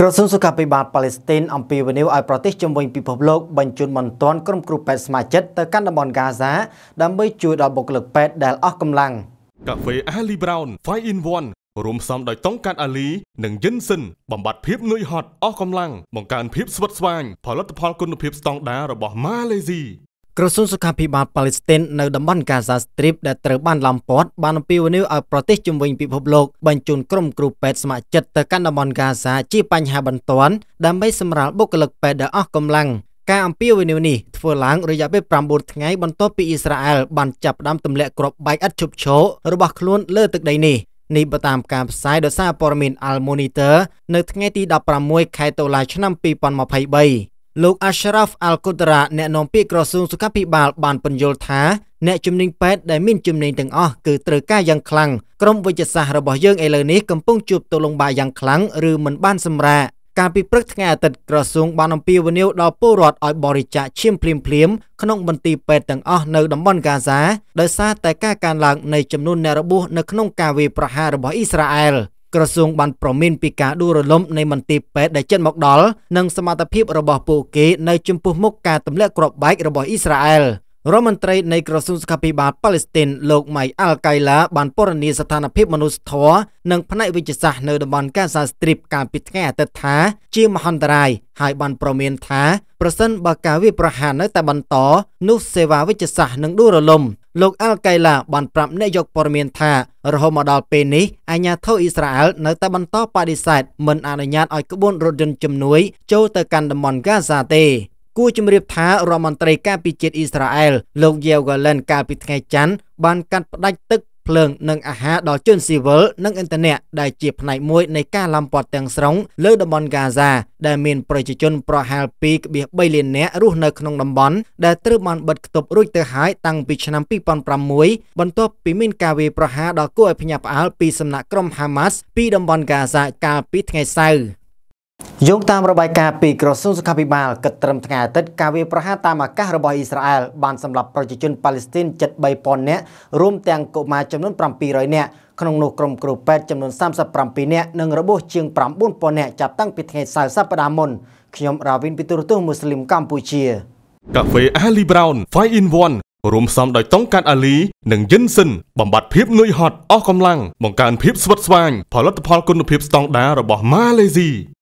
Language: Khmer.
ក្រសួងសុខាភិបាលប៉ាឡេស្ទីនអំពាវនាវឲ្យប្រទេសជំវិញពិភពលោកបញ្ជូនបន្ទាន់ក្រុមគ្រូពេទ្យស្ម័គ្រចិត្តទៅកាន់តំបន់ហ្គាហ្សា ដើម្បីជួយដល់បុគ្គលិកពេទ្យដែលអស់កម្លាំងកាហ្វេ Ali Brown 5 in 1រួមផ្សំដោយតុងកាត់អាលី និងយិនសិនបំបត្តិភាពនឿយហត់អស់កម្លាំងបង្កើនភាពស្វិតស្វាញផលិតផលគុណភាពស្តង់ដាររបស់ម៉ាឡេស៊ីក្រសួងសុខាភិបាលប៉ាឡេស្ទីននៅតំបន់កាហ្សាស្ទ្រីបដែលត្រូវបានឡោមព័ទ្ធបានអំពាវនាវឲ្យប្រទេសជំវិញពិភពលោកបញ្ជូនក្រុមគ្រូពេទ្យស្ម័គ្រចិត្តទៅកាន់តំបន់កាហ្សាជាបញ្ហាបន្ទាន់ដើម្បីសម្រាលបុគ្គលិកពេទ្យដែលអស់កម្លាំងការអំពាវនាវនេះធ្វើឡើងរយៈពេល9ថ្ងៃបន្ទាប់ពីអ៊ីស្រាអែលបានចាប់ផ្ដើមទម្លាក់គ្រាប់បែកឥតឈប់ឈររបស់ខ្លួនលើទឹកដីនេះនេះបតាមការផ្សាយដោយសារព័ត៌មាន Al Monitor នៅថ្ងៃទី16ខែតុលាឆ្នាំ2023លោក Ashraf Al-Qudra អ្នកនាំពាក្យក្រសួងសុខាភិបាល បានពន្យល់ថាអ្នកជំនាញពេទ្យដែលមានជំនាញទាំងអស់គឺត្រូវការយ៉ាងខ្លាំងក្រុមវិទ្យាសាស្ត្ររបស់យើងឥឡូវនេះកំពុងជួបទលំបាកយ៉ាងខ្លាំងឬមិនបានសម្រាកកាលពីព្រឹកថ្ងៃអាទិត្យក្រសួងបានអំពាវនាវដល់ពលរដ្ឋឲ្យបរិច្ចាគឈាមភ្លាមភ្លាម ក្នុងមន្ទីរពេទ្យទាំងអស់នៅតំបន់កាហ្សាដោយសារតែការកើនឡើងនៃចំនួនអ្នករបួសនៅក្នុងការវាយប្រហាររបស់អ៊ីស្រាអែលក្រសួងបានប្រមានពីការដួលរលំនៃមន្ទីរពេទ្យដែលជិតមកដល់និងសមត្ថភាពរបស់ពួកគេនៅចំពោះមុខការទម្លាក់គ្រាប់បែករបស់អ៊ីស្រាអែលរដ្ឋមន្ត្រីនៃក្រសួងសុខាភិបាលប៉ាឡេស្ទីន លោកម៉ៃអាល់កៃឡាបានពណ៌នាស្ថានភាពមនុស្សធម៌និងផ្នែកវិទ្យាសាស្ត្រនៅតំបន់កាសាស្ទ្រីបកាលពីថ្ងៃអាទិត្យថាជាមហន្តរាយហើយបានប្រមានថាប្រសិនបើការវាយប្រហារនៅតែបន្តនោះសេវាវិទ្យាសាស្ត្រនឹងដួលរលំលោកអាល់កៃឡាបានប្រាប់អ្នកយកព័ត៌មានថារហូតមកដល់ពេលនេះអាញាធិបតេយ្យអ៊ីស្រាអែលនៅតែបន្តបដិសេធមិនអនុញ្ញាតឲ្យក្បួនរថយន្តជំនួយចូលទៅកាន់តំបន់ហ្គាហ្សាទេគួរជំរាបថារដ្ឋមន្ត្រីការពារជាតិអ៊ីស្រាអែលលោកយ៉ាវហ្គាឡិនកាលពីថ្ងៃច័ន្ទបានកាត់ផ្ដាច់ទឹកភ្លើងនិងអាហារដល់ជនស៊ីវិលនិងអ៊ីនធឺណិតដែលជាផ្នែកមួយនៃការឡំព័ទ្ធទាំងស្រុងលើតំបន់កាហ្សា ដែលមានប្រជាជនប្រហែល2.3លាននាក់រស់នៅក្នុងតំបន់ដែលត្រូវបានបិទគប់រួចទៅហើយតាំងពីឆ្នាំ2006បន្ទាប់ពីមានការវាយប្រហារដល់គួរឲ្យភ្ញាក់ផ្អើលពីសំណាក់ក្រុមហាម៉ាស់ពីតំបន់កាហ្សាកាលពីថ្ងៃសៅរ៍យោងតាមរបាយការណ៍ពីក្រសួងសុខាភិបាលគិតត្រឹមថ្ងៃអាទិត្យការវាយប្រហារតាមអាកាសរបស់អ៊ីស្រាអែលបានសម្លាប់ប្រជាជនប៉ាឡេស្ទីនជិត3000នាក់រួមទាំងកុមារចំនួន700នាក់ក្នុងនោះក្រុមគ្រូពេទ្យចំនួន37នាក់និងរបួសជាង9000នាក់ចាប់តាំងពីថ្ងៃសៅរ៍សប្តាហ៍មុនខ្ញុំរាវិនពីទូរទស្សន៍មូស្លីមកម្ពុជាកាហ្វេ Ali Brown 5 in 1រួមផ្សំដោយតុងកាត់អាលី និងយិនសិនបំបត្តិភាពនឿយហត់អស់កម្លាំងបង្កើនភាពស្វិតស្វាញផលិតផលគុណភាពស្តង់ដាររបស់ម៉ាឡេស៊ី